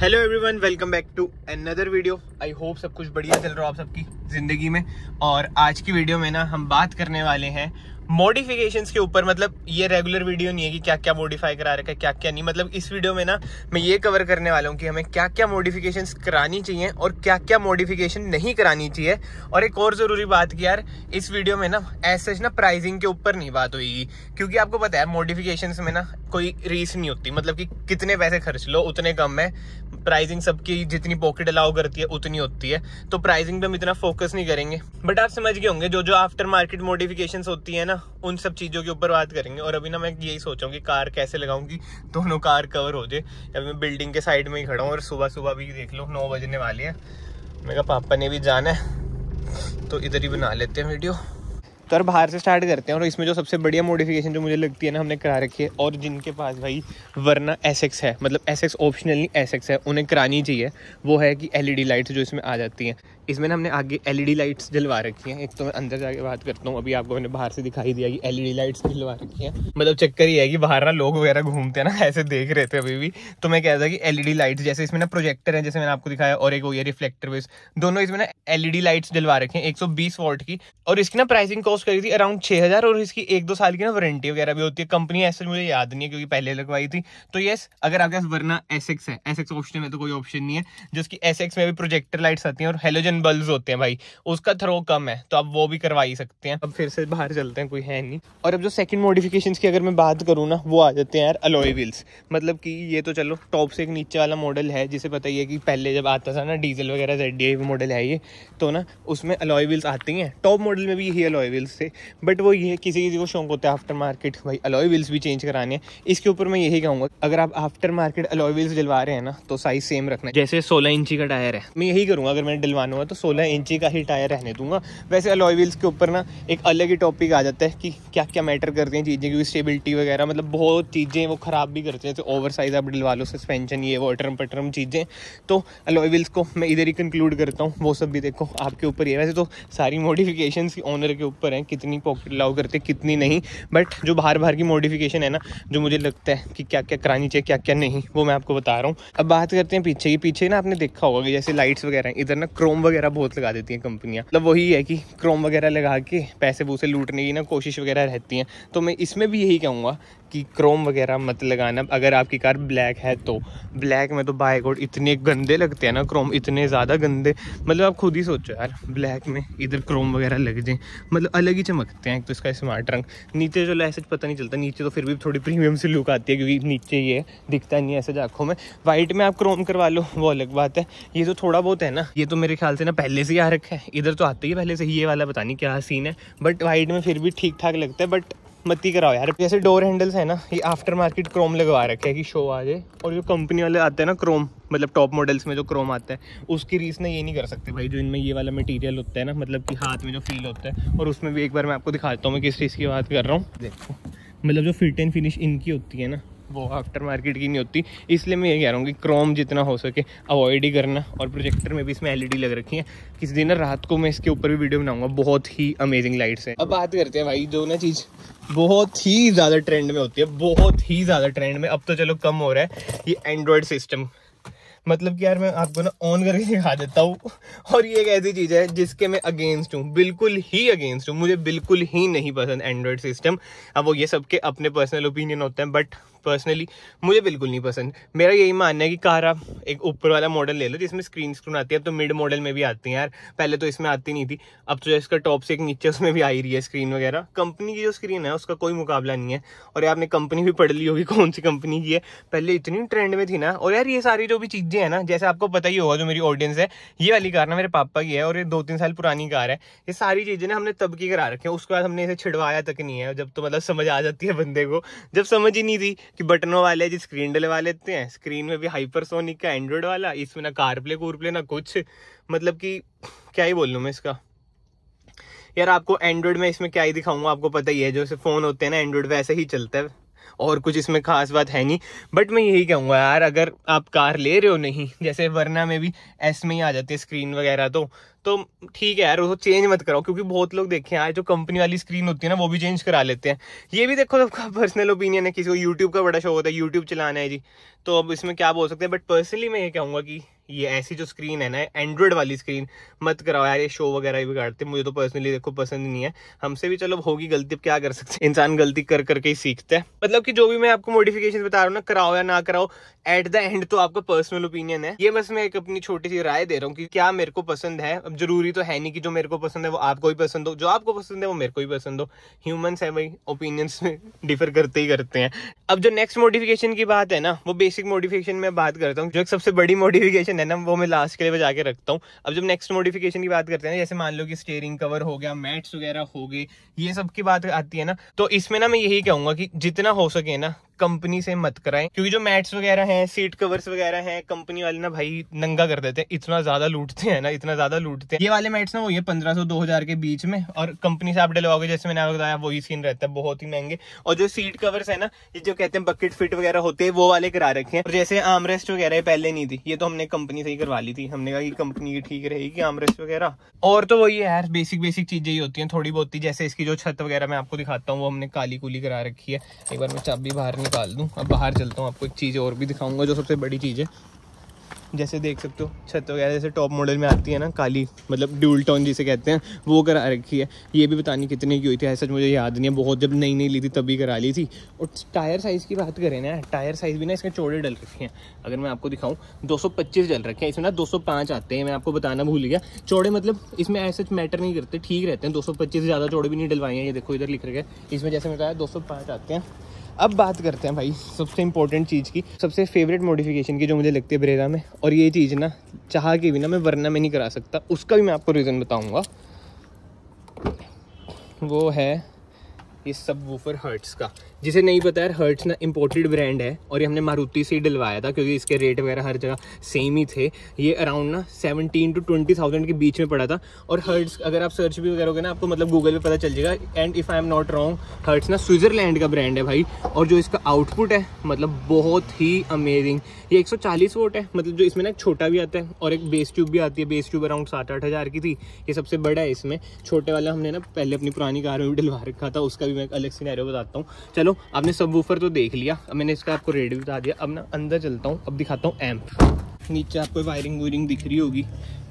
hello everyone welcome back to another video I hope सब कुछ बढ़िया चल रहा हो आप सबकी ज़िंदगी में और आज की वीडियो में ना हम बात करने वाले हैं मॉडिफिकेशन के ऊपर मतलब ये रेगुलर वीडियो नहीं है कि क्या क्या मॉडिफाई करा रखा है क्या क्या नहीं मतलब इस वीडियो में ना मैं ये कवर करने वाला हूँ कि हमें क्या क्या मॉडिफिकेशंस करानी चाहिए और क्या क्या मॉडिफिकेशन नहीं करानी चाहिए और एक और ज़रूरी बात की यार इस वीडियो में ना ऐसे ना प्राइजिंग के ऊपर नहीं बात होगी क्योंकि आपको पता है मॉडिफिकेशन में ना कोई रीस नहीं होती मतलब कि कितने पैसे खर्च लो उतने कम है प्राइजिंग सबकी जितनी पॉकेट अलाउ करती है उतनी होती है तो प्राइजिंग पे हम इतना फोकस नहीं करेंगे बट आप समझ गए होंगे जो जो आफ्टर मार्केट मॉडिफिकेशन होती है ना ना उन सब चीज़ों के ऊपर बात करेंगे और अभी ना मैं यही सोच रहा हूँ कि कार कैसे लगाऊंगी दोनों कार कवर हो जाए अभी मैं बिल्डिंग के साइड में ही खड़ा हूँ और सुबह सुबह भी देख लो नौ बजने वाली है मेरे पापा ने भी जाना है तो इधर ही बना लेते हैं वीडियो तो यार बाहर से स्टार्ट करते हैं और इसमें जो सबसे बढ़िया मॉडिफिकेशन जो मुझे लगती है ना हमने करा रखी है और जिनके पास भाई वरना एसेक्स है मतलब एसेक्स ऑप्शनली एस एसेक्स है उन्हें करानी चाहिए वो है कि डी लाइट्स e जो इसमें आ जाती हैं इसमें ना हमने आगे डी लाइट्स e जलवा रखी हैं एक तो मैं अंदर जाके बात करता हूँ अभी आपको मैंने बाहर से दिखाई दिया कि डी लाइट्स e जलवा रखी हैं मतलब चक्कर ये है कि बाहर ना लोग वगैरह घूमते हैं ना ऐसे देख रहे थे अभी भी तो मैं कहता था कि एलईडी लाइट्स जैसे इसमें ना प्रोजेक्टर है जैसे मैंने आपको दिखाया और एक वो ये रिफ्लेक्टर बेस दोनों इसमें ना एलईडी लाइट्स जलवा रखी हैं एक वोल्ट की और इसकी ना प्राइसिंग कॉस्ट कॉस्ट करी थी अराउंड छः हज़ार और इसकी एक दो साल की ना वारंटी वगैरह भी होती है कंपनी ऐसे मुझे याद नहीं है क्योंकि पहले लगवाई थी तो येस अगर आपके पास वरना एस है एस एक्स ऑप्शन में तो कोई ऑप्शन नहीं है जिसकी एस में भी प्रोजेक्टर लाइट्स आती हैं और हेलोजन बल्ब होते हैं भाई उसका थ्रो कम है तो आप वो भी करवा ही सकते हैं अब फिर से बाहर चलते हैं कोई है नहीं और अब जो सेकंड मॉडिफिकेशन की अगर मैं बात करूँ ना वो आ जाते हैं यार अलोए व्हील्स मतलब कि ये तो चलो टॉप से एक नीचे वाला मॉडल है जिसे पता ही है कि पहले जब आता था ना डीजल वगैरह जेड मॉडल है ये तो ना उसमें अलॉय व्हील्स आती हैं टॉप मॉडल में भी यही अलॉय व्हील्स व्हील्स से बट वो ये किसी किसी को शौक होता है आफ्टर मार्केट भाई अलॉय व्हील्स भी चेंज कराने हैं इसके ऊपर मैं यही कहूँगा अगर आप आफ्टर मार्केट अलॉय व्हील्स डलवा रहे हैं ना तो साइज सेम रखना जैसे सोलह इंची का टायर है मैं यही करूँगा अगर मैंने डलवाना हुआ तो सोलह इंची का ही टायर रहने दूंगा वैसे अलॉय व्हील्स के ऊपर ना एक अलग ही टॉपिक आ जाता है कि क्या क्या मैटर करते हैं चीज़ें क्योंकि स्टेबिलिटी वगैरह मतलब बहुत चीज़ें वो ख़राब भी करते हैं तो ओवर साइज आप डलवा लो सस्पेंशन ये वो अटरम पटरम चीज़ें तो अलॉय व्हील्स को मैं इधर ही कंक्लूड करता हूँ वो सब भी देखो आपके ऊपर ये वैसे तो सारी मोडिफिकेशन ऑनर के ऊपर है रहे हैं कितनी पॉकेट अलाउ करते हैं कितनी नहीं बट जो बाहर बाहर की मॉडिफिकेशन है ना जो मुझे लगता है कि क्या क्या करानी चाहिए क्या क्या नहीं वो मैं आपको बता रहा हूँ अब बात करते हैं पीछे की पीछे ना आपने देखा होगा कि जैसे लाइट्स वगैरह इधर ना क्रोम वगैरह बहुत लगा देती हैं कंपनियाँ मतलब वही है कि क्रोम वगैरह लगा के पैसे वूसे लूटने की ना कोशिश वगैरह रहती हैं तो मैं इसमें भी यही कहूँगा कि क्रोम वगैरह मत लगाना अगर आपकी कार ब्लैक है तो ब्लैक में तो बाय इतने गंदे लगते हैं ना क्रोम इतने ज़्यादा गंदे मतलब आप खुद ही सोचो यार ब्लैक में इधर क्रोम वगैरह लग जाए मतलब अलग ही चमकते हैं एक तो इसका स्मार्ट रंग नीचे जो लैसे पता नहीं चलता नीचे तो फिर भी थोड़ी प्रीमियम सी लुक आती है क्योंकि नीचे ये दिखता नहीं है ऐसे आँखों में वाइट में आप क्रोम करवा लो वो अलग बात है ये तो थोड़ा बहुत है ना ये तो मेरे ख्याल से ना पहले से ही आ रखा है इधर तो आते ही पहले से ही ये वाला पता नहीं क्या सीन है बट वाइट में फिर भी ठीक ठाक लगता है बट मती कराओ यार जैसे डोर हैंडल्स है ना ये आफ्टर मार्केट क्रोम लगवा रखे है कि शो आ जाए और जो कंपनी वाले आते हैं ना क्रोम मतलब टॉप मॉडल्स में जो क्रोम आता है उसकी रीस ना ये नहीं कर सकते भाई जो इनमें ये वाला मटेरियल होता है ना मतलब कि हाथ में जो फील होता है और उसमें भी एक बार मैं आपको दिखाता हूँ मैं किस चीज़ की बात कर रहा हूँ देखो मतलब जो फिट एंड फिनिश इनकी होती है ना वो आफ्टर मार्केट की नहीं होती इसलिए मैं ये कह रहा हूँ कि क्रोम जितना हो सके अवॉइड ही करना और प्रोजेक्टर में भी इसमें एलईडी लग रखी है किसी दिन ना रात को मैं इसके ऊपर भी वीडियो बनाऊंगा बहुत ही अमेजिंग लाइट्स है अब बात करते हैं भाई जो ना चीज़ बहुत ही ज़्यादा ट्रेंड में होती है बहुत ही ज़्यादा ट्रेंड में अब तो चलो कम हो रहा है ये एंड्रॉयड सिस्टम मतलब कि यार मैं आपको ना ऑन करके दिखा देता हूँ और ये एक ऐसी चीज़ है जिसके मैं अगेंस्ट हूँ बिल्कुल ही अगेंस्ट हूँ मुझे बिल्कुल ही नहीं पसंद एंड्रॉयड सिस्टम अब वो ये सबके अपने पर्सनल ओपिनियन होते हैं बट पर्सनली मुझे बिल्कुल नहीं पसंद मेरा यही मानना है कि कार आप एक ऊपर वाला मॉडल ले लो जिसमें स्क्रीन स्क्रून आती है अब तो मिड मॉडल में भी आती है यार पहले तो इसमें आती नहीं थी अब तो इसका टॉप से एक नीचे उसमें भी आ ही रही है स्क्रीन वगैरह कंपनी की जो स्क्रीन है उसका कोई मुकाबला नहीं है और यार आपने कंपनी भी पढ़ ली होगी कौन सी कंपनी की है पहले इतनी ट्रेंड में थी ना और यार ये सारी जो भी चीज़ें हैं ना जैसे आपको पता ही होगा जो मेरी ऑडियंस है ये वाली कार ना मेरे पापा की है और ये दो तीन साल पुरानी कार है ये सारी चीज़ें ना हमने तब की करा रखी है उसके बाद हमने इसे छिड़वाया तक नहीं है जब तो मतलब समझ आ जाती है बंदे को जब समझ ही नहीं थी कि बटनों वाले जी स्क्रीन डलवा लेते हैं स्क्रीन में भी हाइपरसोनिक का एंड्रॉयड वाला इसमें ना कारप्ले कूरप्ले ना कुछ मतलब कि क्या ही बोल लूँ मैं इसका यार आपको एंड्रॉयड में इसमें क्या ही दिखाऊंगा आपको पता ही है जो फोन होते हैं ना एंड्रॉयड वैसे ही चलता है और कुछ इसमें खास बात है नहीं बट मैं यही कहूँगा यार अगर आप कार ले रहे हो नहीं जैसे वरना में भी एस में ही आ जाती है स्क्रीन वगैरह तो तो ठीक है यार उसको चेंज मत कराओ क्योंकि बहुत लोग देखे यार जो कंपनी वाली स्क्रीन होती है ना वो भी चेंज करा लेते हैं ये भी देखो सबका पर्सनल ओपिनियन है किसी को यूट्यूब का बड़ा शौक होता है यूट्यूब चलाना है जी तो अब इसमें क्या बोल सकते हैं बट पर्सनली मैं ये कहूँगा कि ये ऐसी जो स्क्रीन है ना एंड्रॉयड वाली स्क्रीन मत कराओ यार ये शो वगैरह भी बिगाड़ते मुझे तो पर्सनली देखो पसंद नहीं है हमसे भी चलो होगी गलती अब क्या कर सकते इंसान गलती कर करके ही सीखता है मतलब कि जो भी मैं आपको मॉडिफिकेशन बता रहा हूँ ना कराओ या ना कराओ एट द एंड तो आपका पर्सनल ओपिनियन है ये बस मैं एक अपनी छोटी सी राय दे रहा हूँ कि क्या मेरे को पसंद है अब जरूरी तो है नहीं कि जो मेरे को पसंद है वो आपको ही पसंद हो जो आपको पसंद है वो मेरे को ही पसंद हो ह्यूमन है भाई ओपिनियंस में डिफर करते ही करते हैं अब जो नेक्स्ट मॉडिफिकेशन की बात है ना वो बेसिक मॉडिफिकेशन में बात करता हूँ जो एक सबसे बड़ी मॉडिफिकेशन ऑप्शन है ना वो मैं लास्ट के लिए बजा के रखता हूँ अब जब नेक्स्ट मॉडिफिकेशन की बात करते हैं ना जैसे मान लो कि स्टेयरिंग कवर हो गया मैट्स वगैरह हो गए ये सब की बात आती है ना तो इसमें ना मैं यही कहूँगा कि जितना हो सके ना कंपनी से मत कराएं क्योंकि जो मैट्स वगैरह हैं सीट कवर्स वगैरह हैं कंपनी वाले ना भाई नंगा कर देते हैं इतना ज्यादा लूटते हैं ना इतना ज्यादा लूटते हैं ये वाले मैट्स ना वही है पंद्रह सौ दो हजार के बीच में और कंपनी से आप डलवाओगे जैसे मैंने आपको बताया वही सीन रहता है बहुत ही महंगे और जो सीट कवर्स है ना ये जो कहते हैं बकेट फिट वगैरह होते हैं वो वाले करा रखे हैं और जैसे आमरेस्ट वगैरह पहले नहीं थी ये तो हमने कंपनी से ही करवा ली थी हमने कहा कि कंपनी की ठीक रहेगी आमरेस्ट वगैरह और तो वही है बेसिक बेसिक चीजें ही होती हैं थोड़ी बहुत जैसे इसकी जो छत वगैरह मैं आपको दिखाता हूँ वो हमने काली कूली करा रखी है एक बार मैं चाबी बाहर नहीं निकाल दूँ अब बाहर चलता हूँ आपको एक चीज़ और भी दिखाऊँगा जो सबसे बड़ी चीज़ है जैसे देख सकते हो छत वगैरह जैसे टॉप मॉडल में आती है ना काली मतलब ड्यूल टोन जिसे कहते हैं वो करा रखी है ये भी बता नहीं कितने की हुई थी ऐसा मुझे याद नहीं है बहुत जब नई नई ली थी तभी करा ली थी और टायर साइज़ की बात करें ना टायर साइज़ भी ना इसके चौड़े डल रखे हैं अगर मैं आपको दिखाऊँ दो डल रखे हैं इसमें ना दो आते हैं मैं आपको बताना भूल गया चौड़े मतलब इसमें ऐसे मैटर नहीं करते ठीक रहते हैं दो ज़्यादा चौड़े भी नहीं डलवाए हैं ये देखो इधर लिख रखे इसमें जैसे मैं बताया दो आते हैं अब बात करते हैं भाई सबसे इंपॉर्टेंट चीज़ की सबसे फेवरेट मॉडिफिकेशन की जो मुझे लगती है ब्रेरा में और ये चीज़ ना चाह के भी ना मैं वरना में नहीं करा सकता उसका भी मैं आपको रीज़न बताऊँगा वो है इस सब वूफर हर्ट्स का जिसे नहीं पता है हर्ट्स ना इंपोर्टेड ब्रांड है और ये हमने मारुति से ही डलवाया था क्योंकि इसके रेट वगैरह हर जगह सेम ही थे ये अराउंड ना सेवनटीन टू ट्वेंटी थाउजेंड के बीच में पड़ा था और हर्ट्स अगर आप सर्च भी करोगे ना आपको मतलब गूगल पे पता चल जाएगा and if I am not wrong Hertz ना स्विट्ज़रलैंड का ब्रांड है भाई और जो इसका आउटपुट है मतलब बहुत ही अमेजिंग ये एक वोट है मतलब जो इसमें ना छोटा भी आता है और एक बेस ट्यूब भी आती है बेस ट्यूब अराउंड सात आठ हज़ार की थी ये सबसे बड़ा है इसमें छोटे वाला हमने ना पहले अपनी पुरानी कार में भी डलवा रखा था उसका भी मैं एक अलग सिनेरियो बताता हूँ चलो आपने सब तो देख लिया अब मैंने इसका आपको रेडियो बता दिया अब ना अंदर चलता हूँ अब दिखाता हूँ एम्प नीचे आपको वायरिंग वूरिंग दिख रही होगी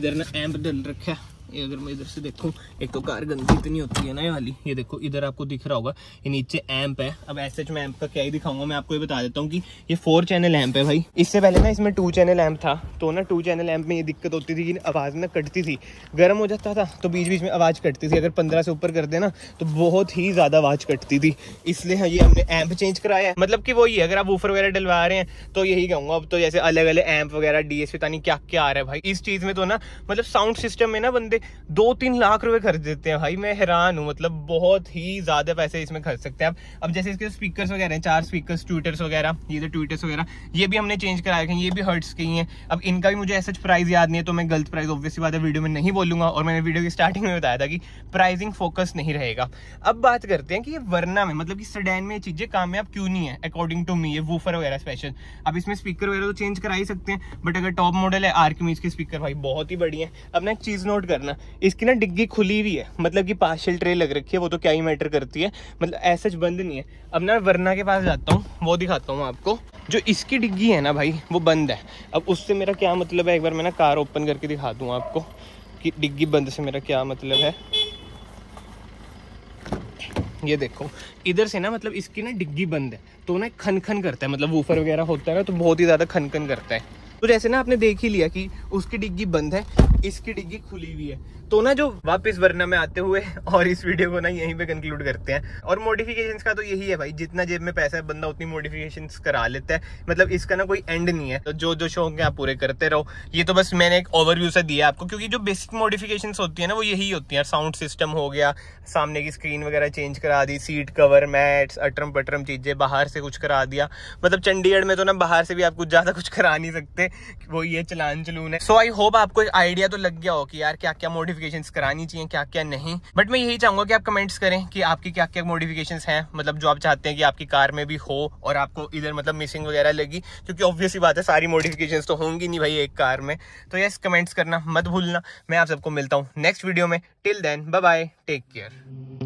इधर ना एम्प डल रखा है ये अगर मैं इधर से देखूँ एक तो कार गंदी इतनी होती है ना ये वाली ये देखो इधर आपको दिख रहा होगा ये नीचे एम्प है अब एस एच में एम्प का क्या ही दिखाऊंगा मैं आपको ये बता देता हूँ कि ये फोर चैनल एम्प है भाई इससे पहले ना इसमें टू चैनल एम्प था तो ना टू चैनल एम्प में ये दिक्कत होती थी कि आवाज़ ना कटती थी गर्म हो जाता था तो बीच बीच में आवाज़ कटती थी अगर पंद्रह से ऊपर कर देना तो बहुत ही ज़्यादा आवाज़ कटती थी इसलिए हाँ, ये हमने एम्प चेंज कराया है मतलब कि वही अगर आप ऊफर वगैरह डलवा रहे हैं तो यही कहूँगा अब तो जैसे अलग अलग एम्प वगैरह डी एस पता नहीं क्या क्या आ रहा है भाई इस चीज़ में तो ना मतलब साउंड सिस्टम में ना बंदे दो तीन लाख रुपए खर्च देते हैं भाई मैं हैरान हूँ मतलब बहुत ही ज़्यादा पैसे इसमें खर्च सकते हैं आप अब जैसे इसके स्पीकर्स वगैरह हैं चार स्पीकर्स ट्विटर्स वगैरह ये जो ट्विटर्स वगैरह ये भी हमने चेंज कराए हैं ये भी हर्ट्स के ही हैं अब इनका भी मुझे ऐसा प्राइस याद नहीं है तो मैं गलत प्राइस ऑब्वियसली बात है वीडियो में नहीं बोलूंगा और मैंने वीडियो की स्टार्टिंग में बताया था कि प्राइसिंग फोकस नहीं रहेगा अब बात करते हैं कि ये वरना में मतलब कि सडैन में ये चीज़ें कामयाब क्यों नहीं है अकॉर्डिंग टू मी ये वूफर वगैरह स्पेशल अब इसमें स्पीकर वगैरह तो चेंज करा ही सकते हैं बट अगर टॉप मॉडल है आर्कमीज के स्पीकर भाई बहुत ही बढ़िया है अब ना एक चीज़ नोट करना ना इसकी ना डिग्गी खुली हुई है मतलब कि पार्शल ट्रे लग रखी है वो तो क्या ही मैटर करती है मतलब ऐसा बंद नहीं है अब ना वरना के पास जाता हूँ वो दिखाता हूँ आपको जो इसकी डिग्गी है ना भाई वो बंद है अब उससे मेरा क्या मतलब है एक बार मैं ना कार ओपन करके दिखा दूँ आपको कि डिग्गी बंद से मेरा क्या मतलब है ये देखो इधर से ना मतलब इसकी ना डिग्गी बंद है तो ना खनखन करता है मतलब वूफर वगैरह होता है ना तो बहुत ही ज़्यादा खनखन करता है तो जैसे ना आपने देख ही लिया कि उसकी डिग्गी बंद है इसकी डिग्गी खुली हुई है तो ना जो वापस वरना में आते हुए और इस वीडियो को ना यहीं पे कंक्लूड करते हैं और मॉडिफिकेशंस का तो यही है भाई जितना जेब में पैसा है बंदा उतनी मॉडिफिकेशंस करा लेता है मतलब इसका ना कोई एंड नहीं है तो जो जो शौक है आप पूरे करते रहो ये तो बस मैंने एक ओवरव्यू से दिया आपको क्योंकि जो बेसिक मॉडिफिकेशन होती है ना वो यही होती है साउंड सिस्टम हो गया सामने की स्क्रीन वगैरह चेंज करा दी सीट कवर मैट्स अटरम पटरम चीजें बाहर से कुछ करा दिया मतलब चंडीगढ़ में तो ना बाहर से भी आप कुछ ज़्यादा कुछ करा नहीं सकते से वो ये चलान चलून है सो आई होप आपको आइडिया तो लग गया हो कि यार क्या क्या मॉडिफिकेशन करानी चाहिए क्या क्या नहीं बट मैं यही चाहूंगा कि आप कमेंट्स करें कि आपकी क्या क्या मॉडिफिकेशन हैं मतलब जो आप चाहते हैं कि आपकी कार में भी हो और आपको इधर मतलब मिसिंग वगैरह लगी क्योंकि ऑब्वियसली बात है सारी मॉडिफिकेशन तो होंगी नहीं भाई एक कार में तो यस कमेंट्स करना मत भूलना मैं आप सबको मिलता हूँ नेक्स्ट वीडियो में till then bye take care